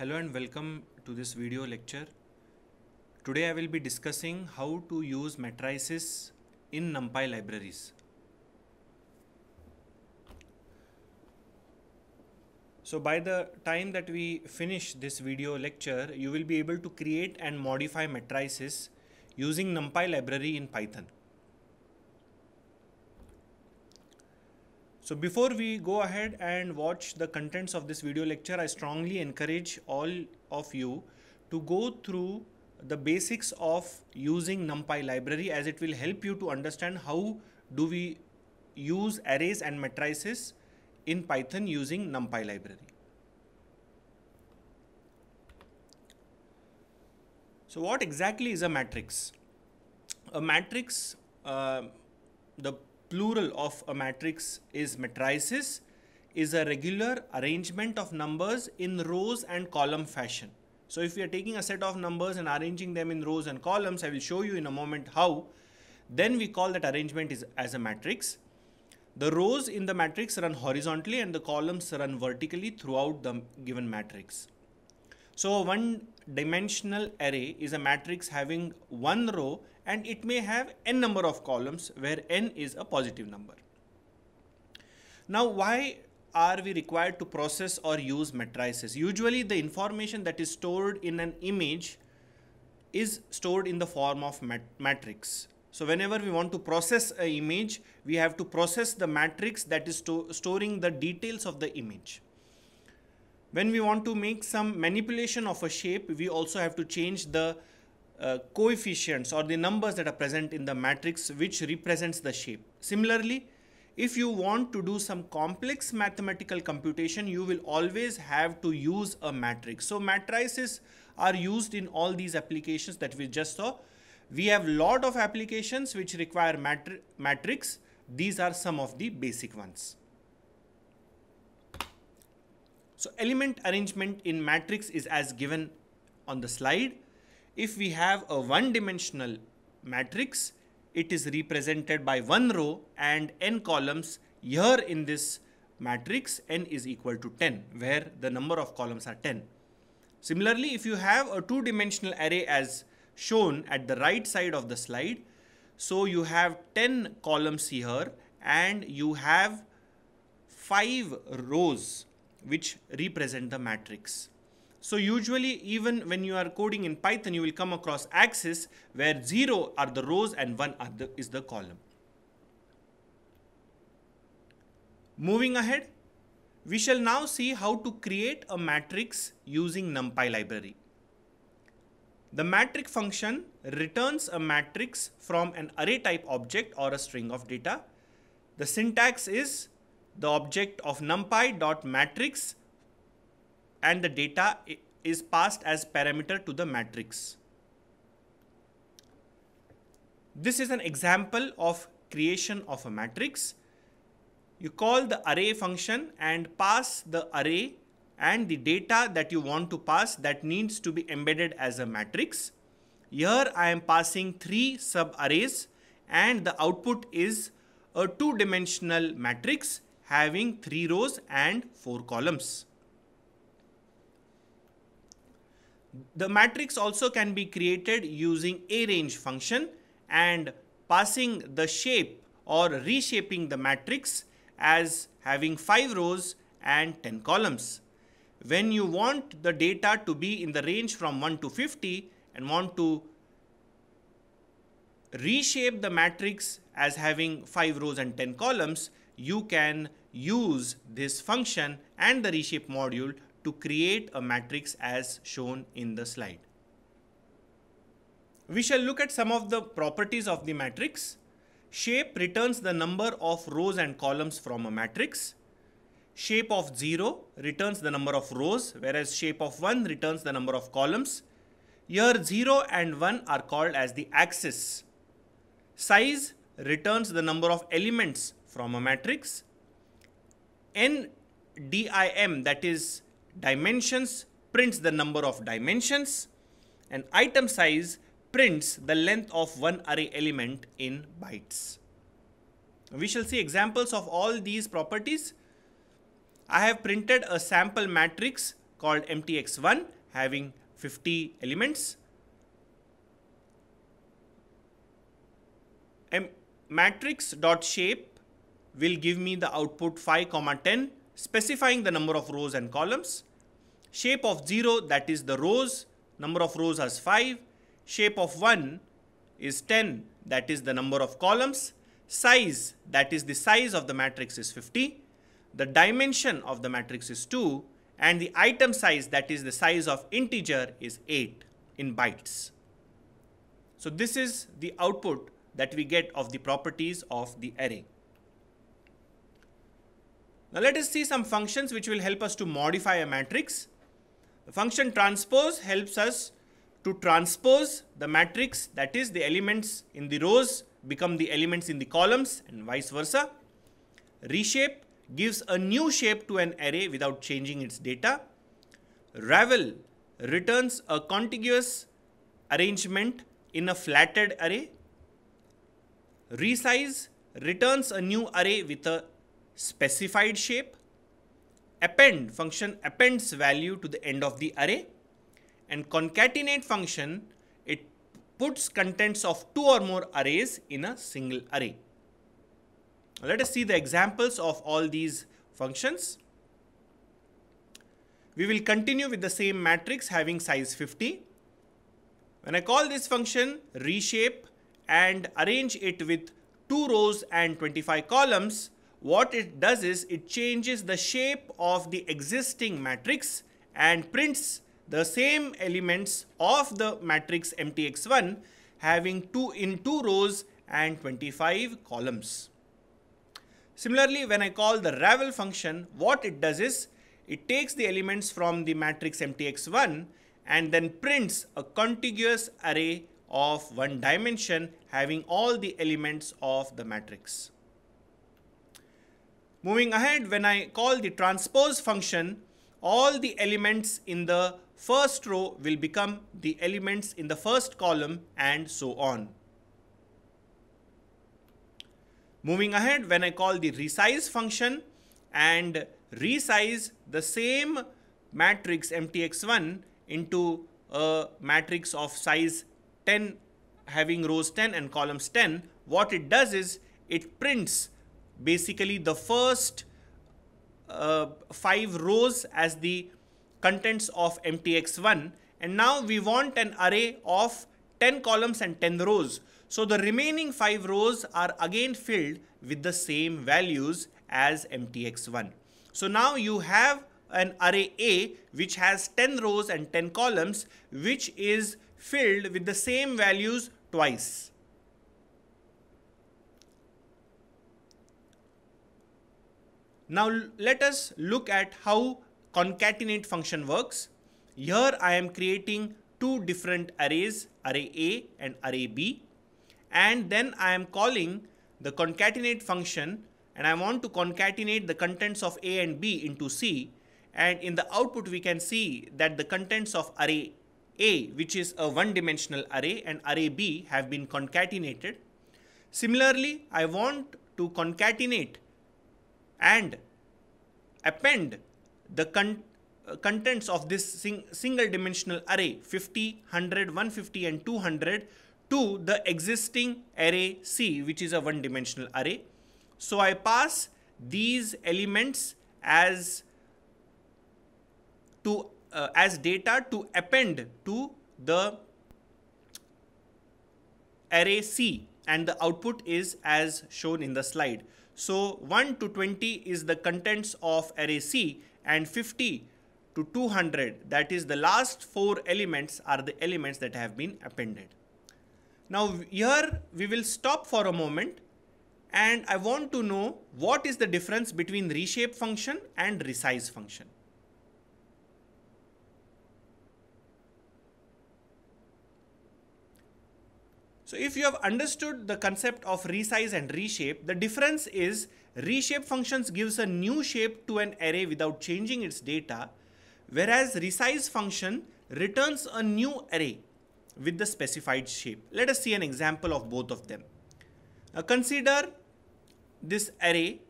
Hello and welcome to this video lecture. Today I will be discussing how to use matrices in NumPy libraries. So by the time that we finish this video lecture, you will be able to create and modify matrices using NumPy library in Python. So before we go ahead and watch the contents of this video lecture, I strongly encourage all of you to go through the basics of using NumPy library as it will help you to understand how do we use arrays and matrices in Python using NumPy library. So what exactly is a matrix? A matrix, uh, the plural of a matrix is matrices is a regular arrangement of numbers in rows and column fashion. So if we are taking a set of numbers and arranging them in rows and columns, I will show you in a moment how, then we call that arrangement is, as a matrix. The rows in the matrix run horizontally and the columns run vertically throughout the given matrix. So one dimensional array is a matrix having one row and it may have n number of columns where n is a positive number. Now why are we required to process or use matrices? Usually the information that is stored in an image is stored in the form of mat matrix. So whenever we want to process an image, we have to process the matrix that is sto storing the details of the image. When we want to make some manipulation of a shape, we also have to change the uh, coefficients or the numbers that are present in the matrix which represents the shape. Similarly, if you want to do some complex mathematical computation, you will always have to use a matrix. So matrices are used in all these applications that we just saw. We have lot of applications which require matri matrix. These are some of the basic ones. So element arrangement in matrix is as given on the slide if we have a one dimensional matrix, it is represented by one row and n columns here in this matrix n is equal to 10 where the number of columns are 10. Similarly, if you have a two dimensional array as shown at the right side of the slide, so you have 10 columns here and you have five rows which represent the matrix. So usually even when you are coding in Python, you will come across axes where 0 are the rows and 1 the, is the column. Moving ahead, we shall now see how to create a matrix using NumPy library. The matrix function returns a matrix from an array type object or a string of data. The syntax is the object of numpy dot matrix and the data is passed as parameter to the matrix. This is an example of creation of a matrix. You call the array function and pass the array and the data that you want to pass that needs to be embedded as a matrix. Here I am passing three subarrays and the output is a two-dimensional matrix having three rows and four columns. The matrix also can be created using a range function and passing the shape or reshaping the matrix as having 5 rows and 10 columns. When you want the data to be in the range from 1 to 50 and want to reshape the matrix as having 5 rows and 10 columns, you can use this function and the reshape module to create a matrix as shown in the slide. We shall look at some of the properties of the matrix. Shape returns the number of rows and columns from a matrix. Shape of 0 returns the number of rows, whereas shape of 1 returns the number of columns. Here 0 and 1 are called as the axis. Size returns the number of elements from a matrix. N DIM, that is dimensions prints the number of dimensions and item size prints the length of one array element in bytes. We shall see examples of all these properties. I have printed a sample matrix called MTX1 having 50 elements. M matrix dot shape will give me the output 5 comma 10 specifying the number of rows and columns, shape of 0 that is the rows, number of rows as 5, shape of 1 is 10 that is the number of columns, size that is the size of the matrix is 50, the dimension of the matrix is 2 and the item size that is the size of integer is 8 in bytes. So this is the output that we get of the properties of the array. Now let us see some functions which will help us to modify a matrix. The function transpose helps us to transpose the matrix that is the elements in the rows become the elements in the columns and vice versa. Reshape gives a new shape to an array without changing its data. Ravel returns a contiguous arrangement in a flatted array. Resize returns a new array with a specified shape, append function appends value to the end of the array, and concatenate function it puts contents of two or more arrays in a single array. let us see the examples of all these functions. We will continue with the same matrix having size 50. When I call this function reshape and arrange it with 2 rows and 25 columns, what it does is it changes the shape of the existing matrix and prints the same elements of the matrix MTX1 having 2 in 2 rows and 25 columns. Similarly, when I call the Ravel function, what it does is it takes the elements from the matrix MTX1 and then prints a contiguous array of one dimension having all the elements of the matrix. Moving ahead, when I call the transpose function, all the elements in the first row will become the elements in the first column and so on. Moving ahead, when I call the resize function and resize the same matrix MTX1 into a matrix of size 10 having rows 10 and columns 10, what it does is it prints basically the first uh, five rows as the contents of MTX1 and now we want an array of 10 columns and 10 rows. So the remaining five rows are again filled with the same values as MTX1. So now you have an array A which has 10 rows and 10 columns which is filled with the same values twice. Now let us look at how concatenate function works. Here I am creating two different arrays, array A and array B. And then I am calling the concatenate function and I want to concatenate the contents of A and B into C. And in the output, we can see that the contents of array A, which is a one dimensional array and array B have been concatenated. Similarly, I want to concatenate and append the con uh, contents of this sing single dimensional array 50, 100, 150 and 200 to the existing array C which is a one dimensional array. So I pass these elements as to uh, as data to append to the array C and the output is as shown in the slide. So 1 to 20 is the contents of array C and 50 to 200 that is the last four elements are the elements that have been appended. Now here we will stop for a moment and I want to know what is the difference between reshape function and resize function. So if you have understood the concept of resize and reshape, the difference is reshape functions gives a new shape to an array without changing its data, whereas resize function returns a new array with the specified shape. Let us see an example of both of them. Now consider this array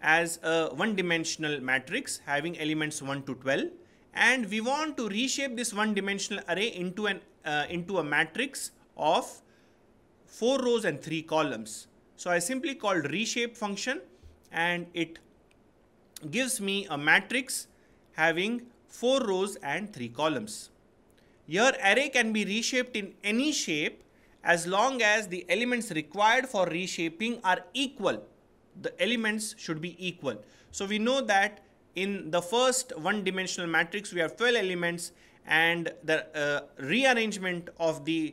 as a one-dimensional matrix having elements 1 to 12 and we want to reshape this one-dimensional array into, an, uh, into a matrix of 4 rows and 3 columns. So I simply called reshape function and it gives me a matrix having 4 rows and 3 columns. Your array can be reshaped in any shape as long as the elements required for reshaping are equal. The elements should be equal. So we know that in the first one dimensional matrix we have 12 elements and the uh, rearrangement of the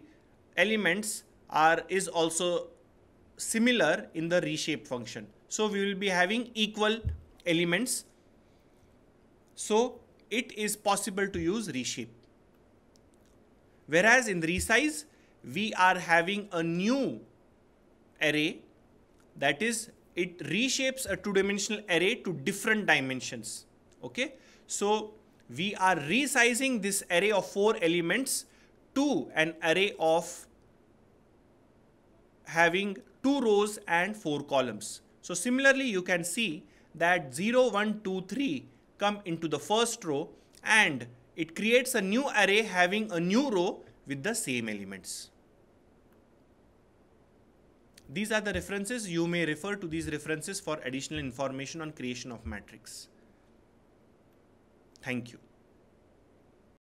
elements are is also similar in the reshape function. So we will be having equal elements. So it is possible to use reshape. Whereas in resize, we are having a new array that is it reshapes a two-dimensional array to different dimensions. Okay. So we are resizing this array of four elements to an array of having two rows and four columns. So similarly, you can see that 0, 1, 2, 3 come into the first row and it creates a new array having a new row with the same elements. These are the references. You may refer to these references for additional information on creation of matrix. Thank you.